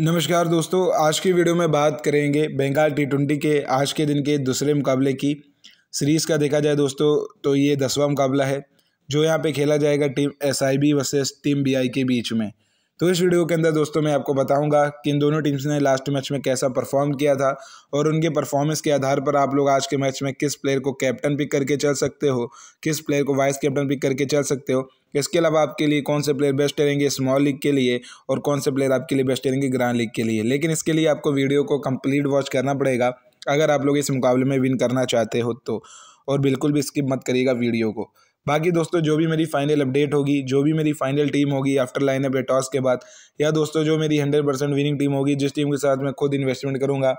नमस्कार दोस्तों आज की वीडियो में बात करेंगे बंगाल टी ट्वेंटी के आज के दिन के दूसरे मुकाबले की सीरीज़ का देखा जाए दोस्तों तो ये दसवां मुकाबला है जो यहाँ पे खेला जाएगा team S I B versus team B I के बीच में तो इस वीडियो के अंदर दोस्तों मैं आपको बताऊंगा कि इन दोनों टीम्स ने लास्ट मैच में कैसा परफॉर्म किया था और उनके परफॉर्मेंस के आधार पर आप लोग आज के मैच में किस प्लेयर को कैप्टन पिक करके चल सकते हो किस प्लेयर को वाइस कैप्टन पिक करके चल सकते हो इसके अलावा आपके लिए कौन से प्लेयर बेस्ट रहेंगे स्मॉल लीग के लिए और कौन से प्लेयर आपके लिए बेस्ट रहेंगे ग्रांड लीग के लिए लेकिन इसके लिए आपको वीडियो को कम्प्लीट वॉच करना पड़ेगा अगर आप लोग इस मुकाबले में विन करना चाहते हो तो और बिल्कुल भी स्किप मत करिएगा वीडियो को बाकी दोस्तों जो भी मेरी फाइनल अपडेट होगी जो भी मेरी फाइनल टीम होगी आफ्टर लाइनअप या टॉस के बाद या दोस्तों जो मेरी हंड्रेड परसेंट विनिंग टीम होगी जिस टीम के साथ मैं खुद इन्वेस्टमेंट करूँगा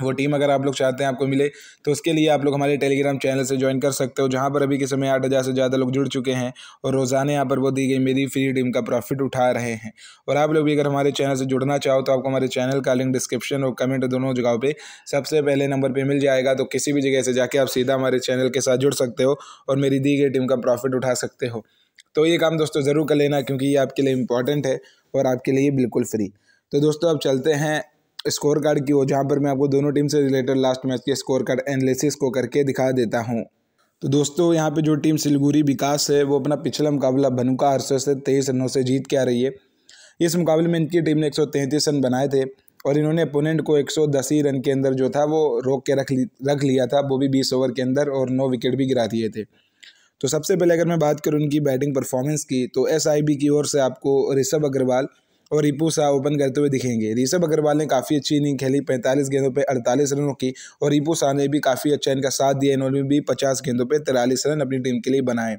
वो टीम अगर आप लोग चाहते हैं आपको मिले तो उसके लिए आप लोग हमारे टेलीग्राम चैनल से ज्वाइन कर सकते हो जहाँ पर अभी के समय आठ हज़ार से ज़्यादा लोग जुड़ चुके हैं और रोज़ाना यहाँ पर वो दी गई मेरी फ्री टीम का प्रॉफिट उठा रहे हैं और आप लोग भी अगर हमारे चैनल से जुड़ना चाहो तो आपको हमारे चैनल का लिंक डिस्क्रिप्शन और कमेंट दोनों जगह पर सबसे पहले नंबर पर मिल जाएगा तो किसी भी जगह से जाके आप सीधा हमारे चैनल के साथ जुड़ सकते हो और मेरी दी गई टीम का प्रॉफिट उठा सकते हो तो ये काम दोस्तों ज़रूर कर लेना क्योंकि ये आपके लिए इंपॉर्टेंट है और आपके लिए बिल्कुल फ्री तो दोस्तों अब चलते हैं स्कोर कार्ड की हो जहाँ पर मैं आपको दोनों टीम से रिलेटेड लास्ट मैच के स्कोर कार्ड एनालिसिस को करके दिखा देता हूँ तो दोस्तों यहाँ पे जो टीम सिलगुरी विकास है वो अपना पिछला मुकाबला भनुका अरसों से तेईस रनों से जीत के आ रही है इस मुकाबले में इनकी टीम ने एक रन बनाए थे और इन्होंने अपोनेंट को एक ही रन के अंदर जो था वो रोक के रख ली रख लिया था वो भी बीस ओवर के अंदर और नौ विकेट भी गिरा दिए थे तो सबसे पहले अगर मैं बात करूँ उनकी बैटिंग परफॉर्मेंस की तो एस की ओर से आपको ऋषभ अग्रवाल और रिपू शाह ओपन करते हुए दिखेंगे ऋषभ अग्रवाल ने काफ़ी अच्छी इनिंग खेली पैंतालीस गेंदों पर अड़तालीस रनों की और रिपू शाह ने भी काफ़ी अच्छा इनका साथ दिया इन्होंने भी पचास गेंदों पर तिरालीस रन अपनी टीम के लिए बनाए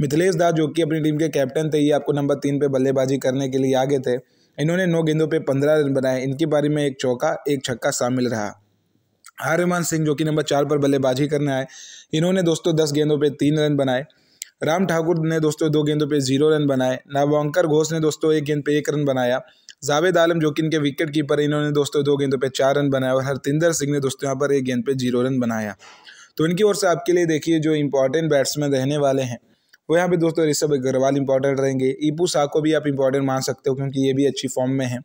मिथिलेश दास जो कि अपनी टीम के कैप्टन थे ये आपको नंबर तीन पे बल्लेबाजी करने के लिए आगे थे इन्होंने नौ गेंदों पे पंद्रह रन बनाए इनकी बारी में एक चौका एक छक्का शामिल रहा हरमान सिंह जो कि नंबर चार पर बल्लेबाजी करने आए इन्होंने दोस्तों दस गेंदों पे तीन रन बनाए राम ठाकुर ने दोस्तों दो गेंदों पे जीरो रन बनाए नवंकर घोष ने दोस्तों एक गेंद पे एक रन बनाया जावेद आलम जो कि इनके विकेट कीपर इन्होंने दोस्तों दो गेंदों पे चार रन बनाया और हरतिंदर सिंह ने दोस्तों यहाँ पर एक गेंद पे जीरो रन बनाया तो इनकी ओर से आपके लिए देखिए जो इंपॉर्टेंट बैट्समैन रहने वाले हैं वो यहाँ पे दोस्तों ऋषभ अग्रवाल इंपॉर्टेंट रहेंगे ईपू शाह को भी आप इंपॉर्टेंट मान सकते हो क्योंकि ये भी अच्छी फॉर्म में है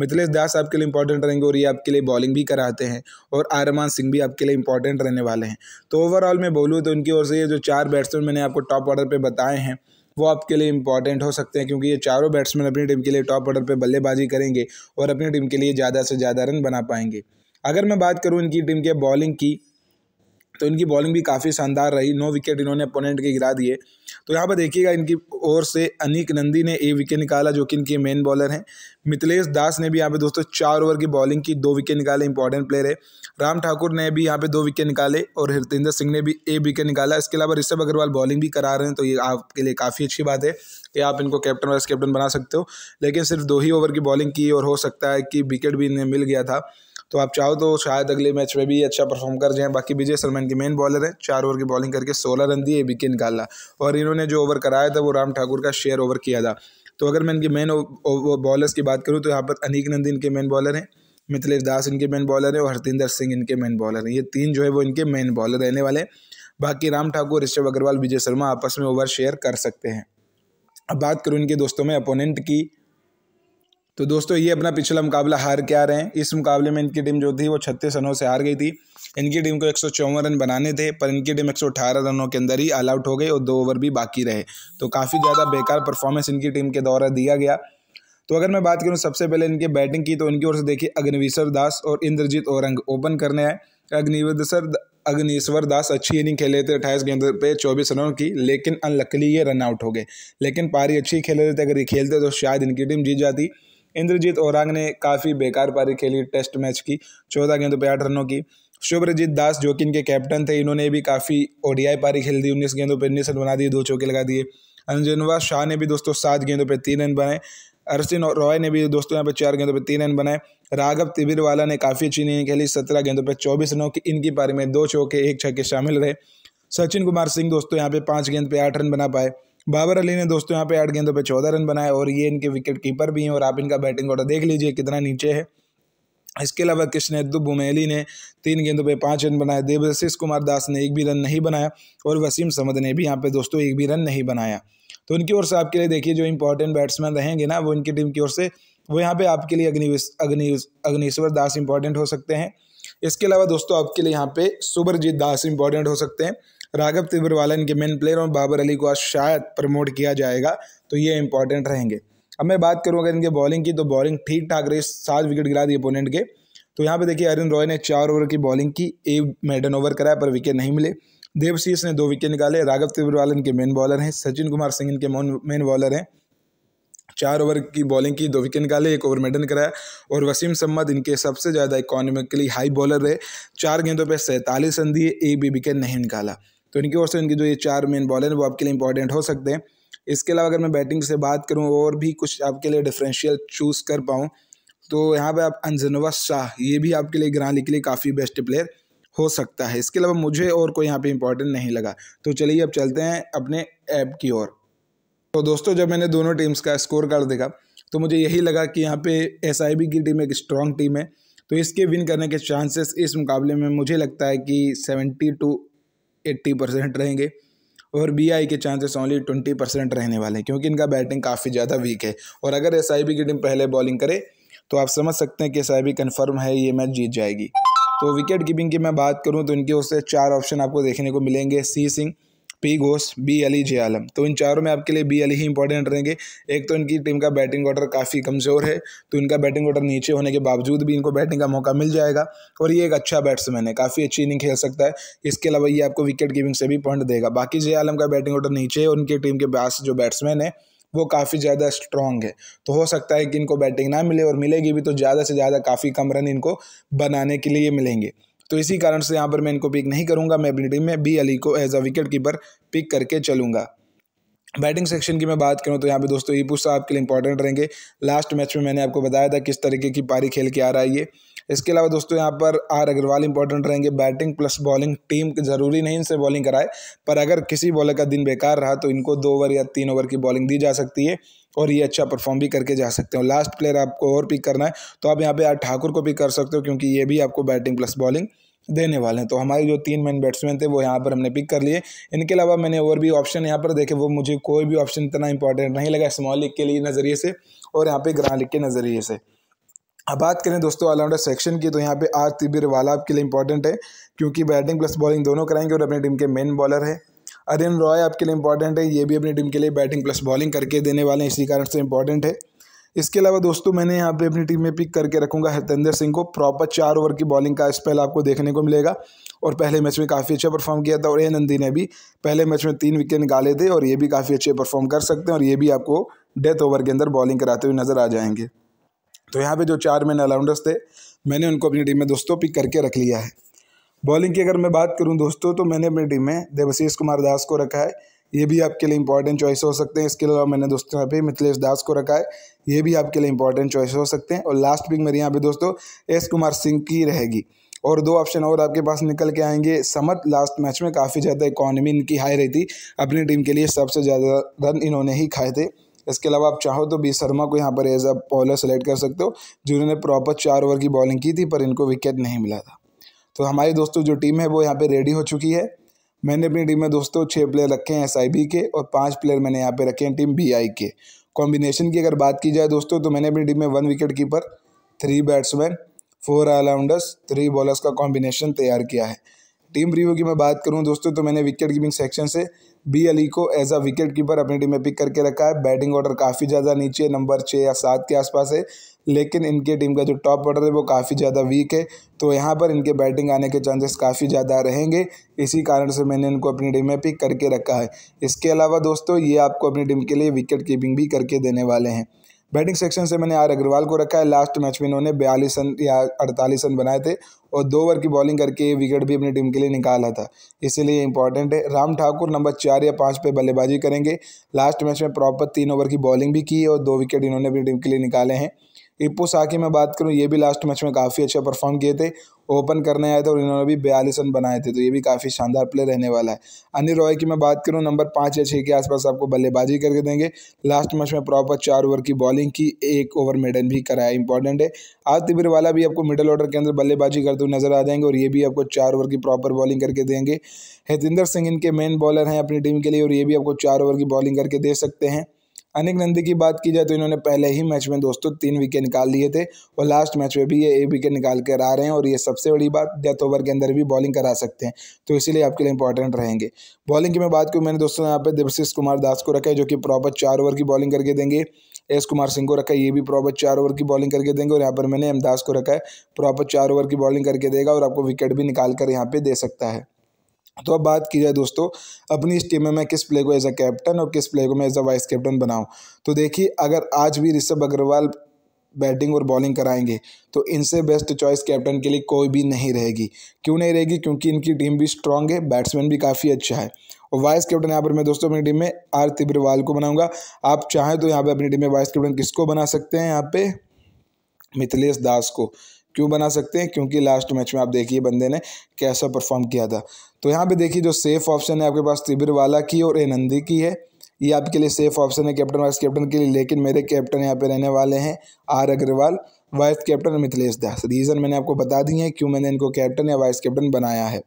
मिथिलेश दास आपके लिए इंपॉर्टेंट रहेंगे और ये आपके लिए बॉलिंग भी कराते हैं और आरमान सिंह भी आपके लिए इंपॉर्टेंट रहने वाले हैं तो ओवरऑल मैं बोलूँ तो उनकी ओर से ये जो चार बैट्समैन मैंने आपको टॉप ऑर्डर पर बताए हैं वो आपके लिए इंपॉर्टेंट हो सकते हैं क्योंकि ये चारों बैट्समैन अपनी टीम के लिए टॉप ऑर्डर पर बल्लेबाजी करेंगे और अपनी टीम के लिए ज़्यादा से ज़्यादा रन बना पाएंगे अगर मैं बात करूँ इनकी टीम के बॉलिंग की तो इनकी बॉलिंग भी काफ़ी शानदार रही नौ विकेट इन्होंने अपोनेंट के गिरा दिए तो यहाँ पर देखिएगा इनकी ओर से अनिक नंदी ने एक विकेट निकाला जो कि इनके मेन बॉलर हैं मिथिलेश दास ने भी यहाँ पे दोस्तों चार ओवर की बॉलिंग की दो विकेट निकाले इंपॉर्टेंट प्लेयर है राम ठाकुर ने भी यहाँ पे दो विकेट निकाले और हितेंद्र सिंह ने भी एक विकेट निकाला इसके अलावा ऋषभ अग्रवाल बॉलिंग भी करा रहे हैं तो ये आपके लिए काफ़ी अच्छी बात है कि आप इनको कैप्टन वाइस कैप्टन बना सकते हो लेकिन सिर्फ दो ही ओवर की बॉलिंग की और हो सकता है कि विकेट भी इन्हें मिल गया था तो आप चाहो तो शायद अगले मैच में भी अच्छा परफॉर्म कर जाएँ बाकी विजय सलमान के मेन बॉलर हैं चार ओवर की बॉलिंग करके सोलह रन दिए विकेट निकाला और इन्होंने जो ओवर कराया था वो राम ठाकुर का शेयर ओवर किया था तो अगर मैं इनके मेन बॉलर्स की बात करूँ तो यहाँ पर अनिक नंदी इनके मेन बॉलर हैं मिथिलेश दास इनके मेन बॉलर हैं और हरतिंदर सिंह इनके मेन बॉलर हैं ये तीन जो है वो इनके मेन बॉलर रहने वाले हैं बाकी राम ठाकुर ऋषभ अग्रवाल विजय शर्मा आपस में ओवर शेयर कर सकते हैं अब बात करूँ इनके दोस्तों में अपोनेंट की तो दोस्तों ये अपना पिछला मुकाबला हार के आ रहे हैं इस मुकाबले में इनकी टीम जो थी वो छत्तीस रनों से हार गई थी इनकी टीम को एक रन बनाने थे पर इनकी टीम एक रनों के अंदर ही ऑल आउट हो गई और दो ओवर भी बाकी रहे तो काफ़ी ज़्यादा बेकार परफॉर्मेंस इनकी टीम के द्वारा दिया गया तो अगर मैं बात करूँ सबसे पहले इनकी बैटिंग की तो इनकी ओर से देखिए अग्निवीसर दास और इंद्रजीत औरंग ओपन करने आए अग्निवीसर अग्निश्वर दास अच्छी इनिंग खेले थे अट्ठाईस गेंदों पे चौबीस रनों की लेकिन अनलकली ये रन आउट हो गए लेकिन पारी अच्छी खेले रहे थे अगर ये खेलते तो शायद इनकी टीम जीत जाती इंद्रजीत औरंग ने काफ़ी बेकार पारी खेली टेस्ट मैच की चौदह गेंदों पर आठ रनों की शुभ्रजीत दास जो कि इनके कैप्टन थे इन्होंने भी काफ़ी ओडीआई पारी खेल दी उन्नीस गेंदों पर उन्नीस रन बना दिए दो चौके लगा दिए अंजनवा शाह ने भी दोस्तों सात गेंदों पर तीन रन बनाए अर्सिन रॉय ने भी दोस्तों यहाँ पर चार गेंदों पर तीन रन बनाए राघव तिबिरवाला ने काफ़ी अच्छी इनिंग खेली सत्रह गेंदों पर चौबीस रनों की इनकी पारी में दो चौके एक छक्के शामिल रहे सचिन कुमार सिंह दोस्तों यहाँ पे पाँच गेंद पे आठ रन बना पाए बाबर अली ने दोस्तों यहाँ पे आठ गेंदों पे चौदह रन बनाए और ये इनके विकेट कीपर भी हैं और आप इनका बैटिंग ऑर्डर देख लीजिए कितना नीचे है इसके अलावा कृष्ण बुमेली ने तीन गेंदों पे पाँच रन बनाए देवशीष कुमार दास ने एक भी रन नहीं बनाया और वसीम समद ने भी यहाँ पे दोस्तों एक भी रन नहीं बनाया तो इनकी ओर से आपके लिए देखिए जो इंपॉर्टेंट बैट्समैन रहेंगे ना वो इनकी टीम की ओर से वो यहाँ पर आपके लिए अग्नि अग्नि अग्निश्वर दास इंपॉर्टेंट हो सकते हैं इसके अलावा दोस्तों आपके लिए यहाँ पे सुबरजीत दास इंपॉर्टेंट हो सकते हैं राघव तिब्रवाला इनके मेन प्लेयर और बाबर अली को आज शायद प्रमोट किया जाएगा तो ये इंपॉर्टेंट रहेंगे अब मैं बात करूँ अगर इनके बॉलिंग की तो बॉलिंग ठीक ठाक रही सात विकेट गिरा दी अपोनेंट के तो यहाँ पे देखिए अरिन रॉय ने चार ओवर की बॉलिंग की एक मेडन ओवर कराया पर विकेट नहीं मिले देवशीष ने दो विकेट निकाले राघव तिब्रवाल इनके मेन बॉलर हैं सचिन कुमार सिंह इनके मेन बॉलर हैं चार ओवर की बॉलिंग की दो विकेट निकाले एक ओवर मेडन कराया और वसीम सम्मद इनके सबसे ज़्यादा इकोनॉमिकली हाई बॉलर रहे चार गेंदों पर सैंतालीस रन दिए एक भी विकेट नहीं निकाला तो इनकी ओर से इनके जो ये चार मेन बॉलर हैं वो आपके लिए इंपॉर्टेंट हो सकते हैं इसके अलावा अगर मैं बैटिंग से बात करूँ और भी कुछ आपके लिए डिफरेंशियल चूज़ कर पाऊँ तो यहाँ पर आप अनजनवा शाह ये भी आपके लिए ग्राली के लिए काफ़ी बेस्ट प्लेयर हो सकता है इसके अलावा मुझे और कोई यहाँ पे इंपॉर्टेंट नहीं लगा तो चलिए अब चलते हैं अपने ऐप की ओर तो दोस्तों जब मैंने दोनों टीम्स का स्कोर कार्ड देखा तो मुझे यही लगा कि यहाँ पे एस की टीम एक स्ट्रॉन्ग टीम है तो इसके विन करने के चांसेस इस मुकाबले में मुझे लगता है कि सेवेंटी टू एट्टी परसेंट रहेंगे और बी आई के चांसेस ओनली ट्वेंटी परसेंट रहने वाले हैं क्योंकि इनका बैटिंग काफ़ी ज़्यादा वीक है और अगर एस आई बी की टीम पहले बॉलिंग करे तो आप समझ सकते हैं कि एस आई बी कन्फर्म है ये मैच जीत जाएगी तो विकेट कीपिंग की मैं बात करूँ तो इनके उससे चार ऑप्शन आपको देखने को मिलेंगे C Singh P Ghosh B Ali J Alam तो इन चारों में आपके लिए बी अली ही इंपॉर्टेंट रहेंगे एक तो इनकी टीम का बैटिंग ऑर्डर काफ़ी कमज़ोर है तो इनका बैटिंग ऑर्डर नीचे होने के बावजूद भी इनको बैटिंग का मौका मिल जाएगा और ये एक अच्छा बैट्समैन है काफ़ी अच्छी इनिंग खेल सकता है इसके अलावा ये आपको विकेट कीपिंग से भी पॉइंट देगा बाकी जे आलम का बैटिंग ऑर्डर नीचे है और उनकी टीम के पास जो बैट्समैन है वो काफ़ी ज़्यादा स्ट्रॉन्ग है तो हो सकता है कि इनको बैटिंग ना मिले और मिलेगी भी तो ज़्यादा से ज़्यादा काफ़ी कम रन इनको बनाने के लिए मिलेंगे तो इसी कारण से यहाँ पर मैं इनको पिक नहीं करूँगा मैं अपनी टीम में बी अली को as a wicket keeper pick करके चलूँगा बैटिंग सेक्शन की मैं बात करूं तो यहाँ पे दोस्तों ईपू साहब के लिए इंपॉर्टेंट रहेंगे लास्ट मैच में मैंने आपको बताया था किस तरीके की पारी खेल के आ रहा है ये इसके अलावा दोस्तों यहाँ पर आर अग्रवाल इंपॉर्टेंट रहेंगे बैटिंग प्लस बॉलिंग टीम ज़रूरी नहीं इनसे बॉलिंग कराए पर अगर किसी बॉलर का दिन बेकार रहा तो इनको दो ओवर या तीन ओवर की बॉलिंग दी जा सकती है और ये अच्छा परफॉर्म भी करके जा सकते हो लास्ट प्लेयर आपको और पिक करना है तो आप यहाँ पे यार ठाकुर को पिक कर सकते हो क्योंकि ये भी आपको बैटिंग प्लस बॉलिंग देने वाले हैं तो हमारे जो तीन मेन बैट्समैन थे वो यहाँ पर हमने पिक कर लिए इनके अलावा मैंने और भी ऑप्शन यहाँ पर देखे वो मुझे कोई भी ऑप्शन इतना इंपॉर्टेंट नहीं लगा स्मॉल लीग के लिए नज़रिए से और यहाँ पर ग्रां लीग के नज़रिए से अब बात करें दोस्तों ऑलराउंडर सेक्शन की तो यहाँ पे आर तिबिर वाला आपके लिए इंपॉर्टेंट है क्योंकि बैटिंग प्लस बॉलिंग दोनों कराएंगे और अपनी टीम के मेन बॉलर है अरिन रॉय आपके लिए इंपॉर्टेंट है ये भी अपनी टीम के लिए बैटिंग प्लस बॉलिंग करके देने वाले हैं इसी कारण से इंपॉर्टेंट है इसके अलावा दोस्तों मैंने यहाँ पे अपनी टीम में पिक करके रखूंगा हरतेंद्र सिंह को प्रॉपर चार ओवर की बॉलिंग का स्पेल आपको देखने को मिलेगा और पहले मैच में काफ़ी अच्छा परफॉर्म किया था और ए नंदी ने भी पहले मैच में तीन विकेट निकाले थे और ये भी काफ़ी अच्छे परफॉर्म कर सकते हैं और ये भी आपको डेथ ओवर के अंदर बॉलिंग कराते हुए नज़र आ जाएंगे तो यहाँ पर जो चार मैन अलाउंडर्स थे मैंने उनको अपनी टीम में दोस्तों पिक करके रख लिया है बॉलिंग की अगर मैं बात करूं दोस्तों तो मैंने अपनी टीम में देवशीष कुमार दास को रखा है ये भी आपके लिए इंपॉर्टेंट चॉइस हो सकते हैं इसके अलावा मैंने दोस्तों यहाँ पे मिथिलेश दास को रखा है ये भी आपके लिए इंपॉर्टेंट चॉइस हो सकते हैं और लास्ट पिक मेरी यहाँ पे दोस्तों एस कुमार सिंह की रहेगी और दो ऑप्शन और आपके पास निकल के आएंगे समत लास्ट मैच में काफ़ी ज़्यादा इकॉनमी इनकी हाई रही थी अपनी टीम के लिए सबसे ज़्यादा रन इन्होंने ही खाए थे इसके अलावा आप चाहो तो बी शर्मा को यहाँ पर एज अ बॉलर सेलेक्ट कर सकते हो जिन्होंने प्रॉपर चार ओवर की बॉलिंग की थी पर इनको विकेट नहीं मिला था तो हमारी दोस्तों जो टीम है वो यहाँ पे रेडी हो चुकी है मैंने अपनी टीम में दोस्तों छः प्लेयर रखे हैं एस के और पाँच प्लेयर मैंने यहाँ पे रखे हैं टीम बी के कॉम्बिनेशन की अगर बात की जाए दोस्तों तो मैंने अपनी टीम में one wicket keeper three batsman four allrounders three bowlers का कॉम्बिनेशन तैयार किया है टीम रिव्यू की मैं बात करूँ दोस्तों तो मैंने विकेट कीपिंग सेक्शन से बी अली को एज अ विकेट कीपर अपनी टीम में पिक करके रखा है बैटिंग ऑर्डर काफ़ी ज़्यादा नीचे नंबर छः या सात के आसपास है लेकिन इनके टीम का जो टॉप ऑर्डर है वो काफ़ी ज़्यादा वीक है तो यहाँ पर इनके बैटिंग आने के चांसेस काफ़ी ज़्यादा रहेंगे इसी कारण से मैंने इनको अपनी टीम में पिक करके रखा है इसके अलावा दोस्तों ये आपको अपनी टीम के लिए विकेट कीपिंग भी करके देने वाले हैं बैटिंग सेक्शन से मैंने आर अग्रवाल को रखा है लास्ट मैच में इन्होंने बयालीस रन या अड़तालीस रन बनाए थे और दो ओवर की बॉलिंग करके विकेट भी अपनी टीम के लिए निकाला था इसीलिए इंपॉर्टेंट है राम ठाकुर नंबर चार या पाँच पे बल्लेबाजी करेंगे लास्ट मैच में प्रॉपर तीन ओवर की बॉलिंग भी की और दो विकेट इन्होंने अपनी टीम के लिए निकाले हैं इप्पू साकी मैं बात करूँ ये भी लास्ट मैच में काफ़ी अच्छा परफॉर्म किए थे ओपन करने आए थे और इन्होंने भी बयालीस रन बनाए थे तो ये भी काफ़ी शानदार प्लेयर रहने वाला है अनिल रॉय की मैं बात करूँ नंबर पाँच या छः के आसपास आपको बल्लेबाजी करके देंगे लास्ट मैच में प्रॉपर चार ओवर की बॉलिंग की एक ओवर मेडन भी कराया इंपॉर्टेंट है आज तिबिरवाला भी आपको मिडल ऑर्डर के अंदर बल्लेबाजी करते हुए नजर आ जाएंगे और ये भी आपको चार ओवर की प्रॉपर बॉलिंग करके देंगे हितिंदर सिंह इनके मेन बॉलर हैं अपनी टीम के लिए और ये भी आपको चार ओवर की बॉलिंग करके दे सकते हैं अनिक नंदी की बात की जाए तो इन्होंने पहले ही मैच में दोस्तों तीन विकेट निकाल लिए थे और लास्ट मैच में भी ये एक विकेट निकाल कर आ रहे हैं और ये सबसे बड़ी बात डेथ ओवर के अंदर भी बॉलिंग करा सकते हैं तो इसीलिए आपके लिए इंपॉर्टेंट रहेंगे बॉलिंग की मैं बात करूँ मैंने दोस्तों यहाँ पे देवशीष कुमार दास को रखा है जो कि प्रॉपर चार ओवर की बॉलिंग करके देंगे एस कुमार सिंह को रखा है ये भी प्रॉपर चार ओवर की बॉलिंग करके देंगे और यहाँ पर मैंने अहमदास को रखा है प्रॉपर चार ओवर की बॉलिंग करके देगा और आपको विकेट भी निकाल कर यहाँ पे दे सकता है तो अब बात की जाए दोस्तों अपनी इस टीम में मैं किस प्ले को एज अ कैप्टन और किस प्ले को मैं एज अ वाइस कैप्टन बनाऊँ तो देखिए अगर आज भी ऋषभ अग्रवाल बैटिंग और बॉलिंग कराएंगे तो इनसे बेस्ट चॉइस कैप्टन के लिए कोई भी नहीं रहेगी क्यों नहीं रहेगी क्योंकि इनकी टीम भी स्ट्रांग है बैट्समैन भी काफ़ी अच्छा है और वाइस कैप्टन यहाँ पर मैं दोस्तों अपनी टीम में आर तिब्रवाल को बनाऊंगा आप चाहें तो यहाँ पर अपनी टीम में वाइस कैप्टन किसको बना सकते हैं यहाँ पे मिथिलेश दास को क्यों बना सकते हैं क्योंकि लास्ट मैच में आप देखिए बंदे ने कैसा परफॉर्म किया था तो यहाँ पे देखिए जो सेफ ऑप्शन है आपके पास तिबिरवाला की और एनंदी की है ये आपके लिए सेफ ऑप्शन है कैप्टन वाइस कैप्टन के लिए लेकिन मेरे कैप्टन यहाँ पे रहने वाले हैं R Agarwal vice captain Mithilesh Das reason मैंने आपको बता दी है क्यों मैंने इनको कैप्टन या वाइस कैप्टन बनाया है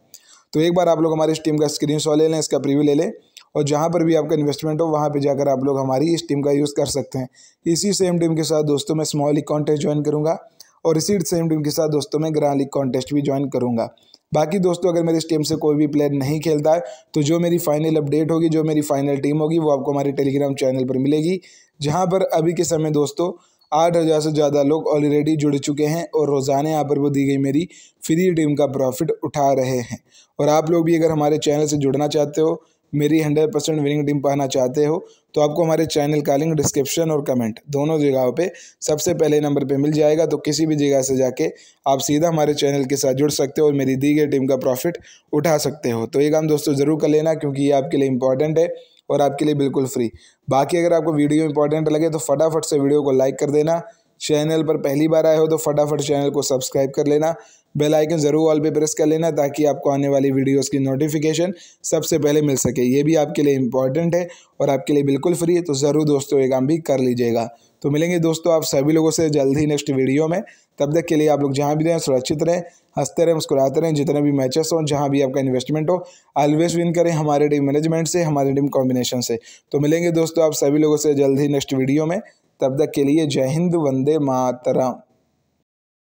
तो एक बार आप लोग हमारी इस टीम का स्क्रीन ले लें इसका प्रिव्यू ले लें और जहाँ पर भी आपका इन्वेस्टमेंट हो वहाँ पर जाकर आप लोग हमारी इस टीम का यूज़ कर सकते हैं इसी सेम टीम के साथ दोस्तों मैं स्मॉल ही कॉन्टेस्ट ज्वाइन करूँगा और इसी सेम टीम के साथ दोस्तों मैं ग्रां लीग कॉन्टेस्ट भी ज्वाइन करूँगा बाकी दोस्तों अगर मेरे इस टीम से कोई भी प्लेयर नहीं खेलता है तो जो मेरी फाइनल अपडेट होगी जो मेरी फाइनल टीम होगी वो आपको हमारे टेलीग्राम चैनल पर मिलेगी जहाँ पर अभी के समय दोस्तों आठ हज़ार से ज़्यादा लोग ऑलरेडी जुड़ चुके हैं और रोज़ाना यहाँ पर वो दी गई मेरी फ्री टीम का प्रॉफिट उठा रहे हैं और आप लोग भी अगर हमारे चैनल से जुड़ना चाहते हो मेरी हंड्रेड परसेंट विनिंग टीम पाना चाहते हो तो आपको हमारे चैनल का लिंक डिस्क्रिप्शन और कमेंट दोनों जगहों पे सबसे पहले नंबर पे मिल जाएगा तो किसी भी जगह से जाके आप सीधा हमारे चैनल के साथ जुड़ सकते हो और मेरी दी गई टीम का प्रॉफिट उठा सकते हो तो ये काम दोस्तों ज़रूर कर लेना क्योंकि ये आपके लिए इंपॉर्टेंट है और आपके लिए बिल्कुल फ्री बाकी अगर आपको वीडियो इंपॉर्टेंट लगे तो फटाफट से वीडियो को लाइक कर देना चैनल पर पहली बार आए हो तो फटाफट चैनल को सब्सक्राइब कर लेना बेल आइकन ज़रूर ऑल पे प्रेस कर लेना ताकि आपको आने वाली वीडियोस की नोटिफिकेशन सबसे पहले मिल सके ये भी आपके लिए इंपॉर्टेंट है और आपके लिए बिल्कुल फ्री है तो ज़रूर दोस्तों ये काम भी कर लीजिएगा तो मिलेंगे दोस्तों आप सभी लोगों से जल्द ही नेक्स्ट वीडियो में तब तक के लिए आप लोग जहाँ भी रहें सुरक्षित रहें हंसते रहें मुस्कुराते रहें जितने भी मैचेस हों जहाँ भी आपका इन्वेस्टमेंट हो ऑलवेज विन करें हमारे टीम मैनेजमेंट से हमारे टीम कॉम्बिनेशन से तो मिलेंगे दोस्तों आप सभी लोगों से जल्द ही नेक्स्ट वीडियो में तब तक के लिए जय हिंद वंदे मातरम